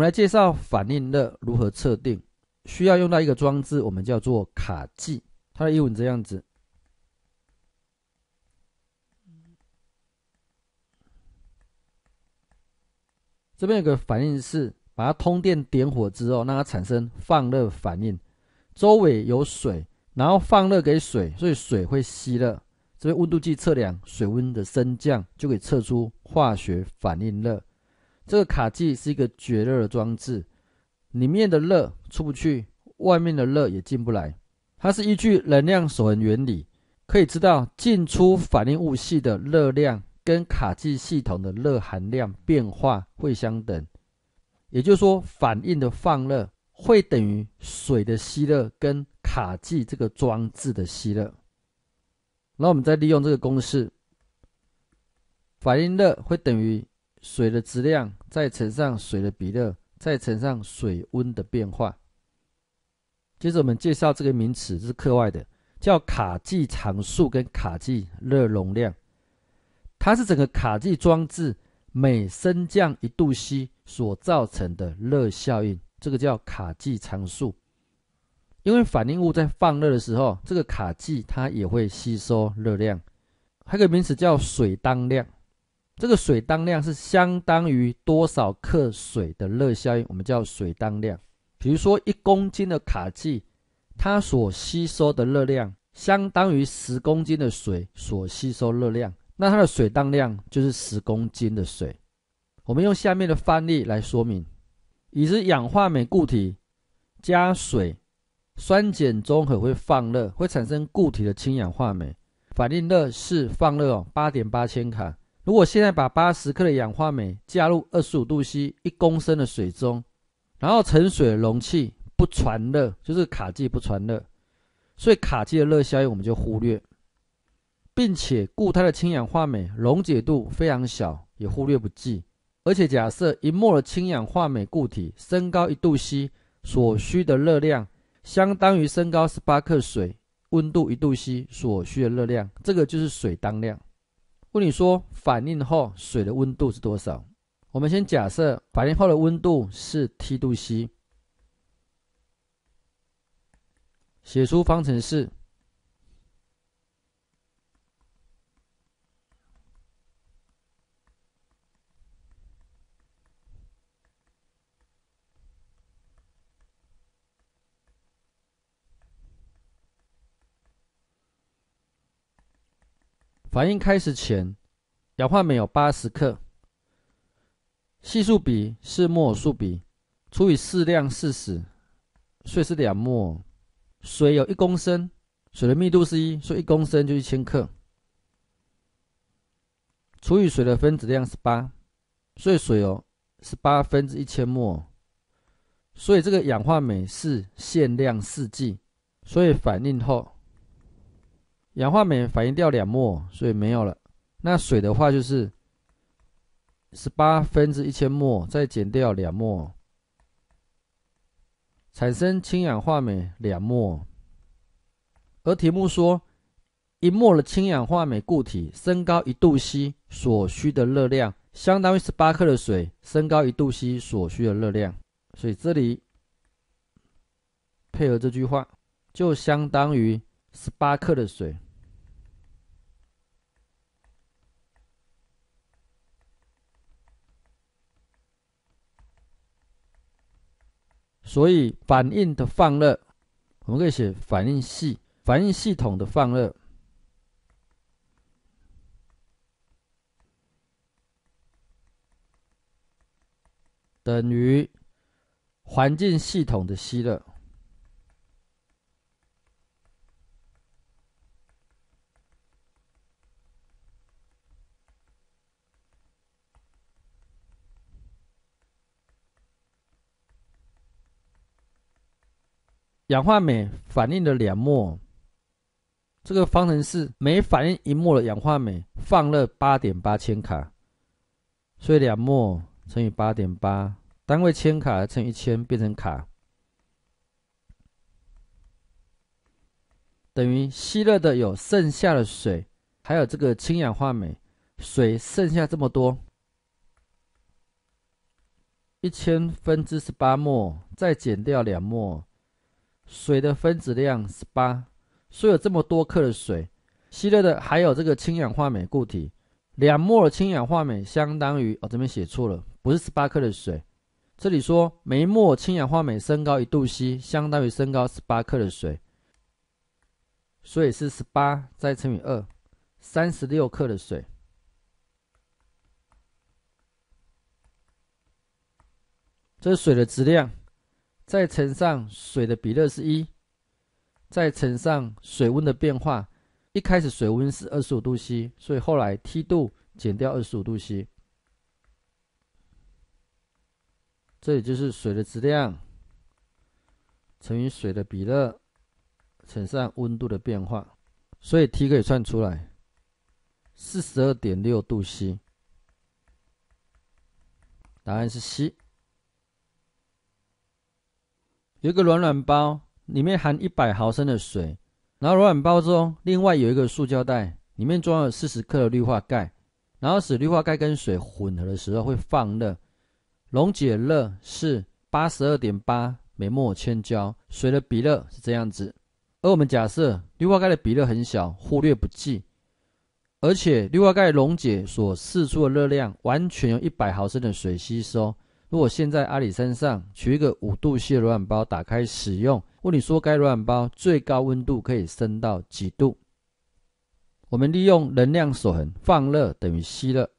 我们来介绍反应热如何测定，需要用到一个装置，我们叫做卡计，它的英文这样子。这边有个反应是把它通电点火之后，让它产生放热反应，周围有水，然后放热给水，所以水会吸热。这边温度计测量水温的升降，就可以测出化学反应热。这个卡计是一个绝热的装置，里面的热出不去，外面的热也进不来。它是依据能量守恒原理，可以知道进出反应物系的热量跟卡计系统的热含量变化会相等，也就是说，反应的放热会等于水的吸热跟卡计这个装置的吸热。那我们再利用这个公式，反应热会等于。水的质量再乘上水的比热，再乘上水温的变化。接着我们介绍这个名词，这是课外的，叫卡计常数跟卡计热容量。它是整个卡计装置每升降一度 C 所造成的热效应，这个叫卡计常数。因为反应物在放热的时候，这个卡计它也会吸收热量，还有个名词叫水当量。这个水当量是相当于多少克水的热效应？我们叫水当量。比如说，一公斤的卡气，它所吸收的热量相当于十公斤的水所吸收热量，那它的水当量就是十公斤的水。我们用下面的范例来说明：已知氧化镁固体加水酸碱中和会放热，会产生固体的氢氧化镁，反应热是放热哦，八点八千卡。如果现在把八十克的氧化镁加入二十五度 C 一公升的水中，然后盛水容器不传热，就是卡计不传热，所以卡计的热效应我们就忽略，并且固态的氢氧化镁溶解度非常小，也忽略不计。而且假设一摩尔氢氧化镁固体升高一度 C 所需的热量，相当于升高十八克水温度一度 C 所需的热量，这个就是水当量。问你说，反应后水的温度是多少？我们先假设反应后的温度是 t 度 C，写出方程式。反应开始前，氧化镁有八十克，系数比是摩尔数比，除以适量四十，所以是两摩。水有一公升，水的密度是一，所以一公升就一千克，除以水的分子量是八，所以水哦是八分之一千摩。所以这个氧化镁是限量试剂，所以反应后。氧化镁反应掉两摩，所以没有了。那水的话就是十八分之一千摩，再减掉两摩，产生氢氧化镁两摩。而题目说，一摩的氢氧化镁固体升高一度 C 所需的热量，相当于十八克的水升高一度 C 所需的热量。所以这里配合这句话，就相当于十八克的水。所以反应的放热，我们可以写反应系反应系统的放热等于环境系统的吸热。氧化镁反应的两摩，这个方程式每反应一摩的氧化镁放热八点八千卡，所以两摩乘以八点八，单位千卡乘以一千变成卡，等于吸热的有剩下的水，还有这个氢氧化镁，水剩下这么多，一千分之十八摩再减掉两摩。水的分子量十八，所以有这么多克的水。吸了的还有这个氢氧化镁固体，两摩尔氢氧化镁相当于……哦，这边写错了，不是十八克的水。这里说每摩尔氢氧化镁升高一度 C，相当于升高十八克的水，所以是十八再乘以二，三十六克的水，这是水的质量。再乘上水的比热是一，再乘上水温的变化。一开始水温是二十五度 C，所以后来 T 度减掉二十五度 C。这里就是水的质量乘以水的比热乘上温度的变化，所以 T 可以算出来，四十二点六度 C。答案是 C。有一个软软包，里面含一百毫升的水，然后软软包中另外有一个塑胶袋，里面装了四十克的氯化钙，然后使氯化钙跟水混合的时候会放热，溶解热是八十二点八每摩尔千焦，水的比热是这样子，而我们假设氯化钙的比热很小，忽略不计，而且氯化钙溶解所释出的热量完全由一百毫升的水吸收。如果现在阿里山上取一个五度系的软包，打开使用。问你说该软包最高温度可以升到几度？我们利用能量守恒，放热等于吸热。